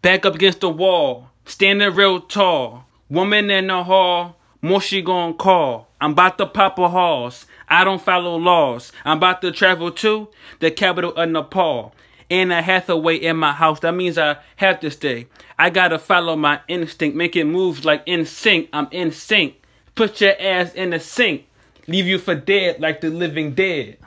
Back up against the wall, standing real tall. Woman in the hall, more she gon' call. I'm about to pop a horse. I don't follow laws. I'm about to travel to the capital of Nepal. And I have to wait in my house. That means I have to stay. I gotta follow my instinct. Making moves like in sync. I'm in sync. Put your ass in the sink. Leave you for dead like the living dead.